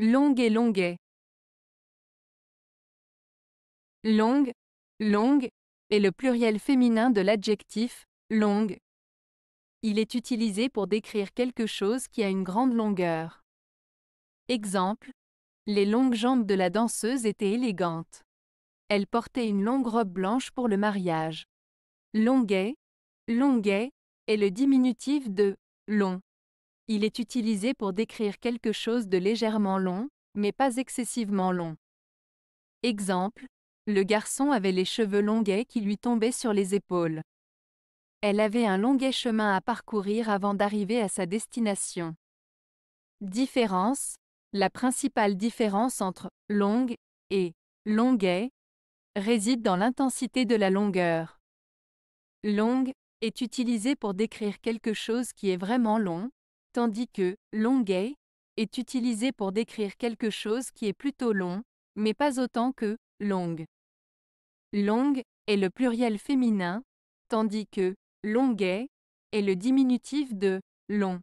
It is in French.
Longue et longuet. Longue, longue, est le pluriel féminin de l'adjectif longue. Il est utilisé pour décrire quelque chose qui a une grande longueur. Exemple, les longues jambes de la danseuse étaient élégantes. Elle portait une longue robe blanche pour le mariage. Longuet, longuet, est le diminutif de long. Il est utilisé pour décrire quelque chose de légèrement long, mais pas excessivement long. Exemple, le garçon avait les cheveux longuets qui lui tombaient sur les épaules. Elle avait un longuet chemin à parcourir avant d'arriver à sa destination. Différence La principale différence entre longue et longuet réside dans l'intensité de la longueur. Longue est utilisé pour décrire quelque chose qui est vraiment long, tandis que longuet est utilisé pour décrire quelque chose qui est plutôt long, mais pas autant que longue. Longue est le pluriel féminin, tandis que longuet est le diminutif de long.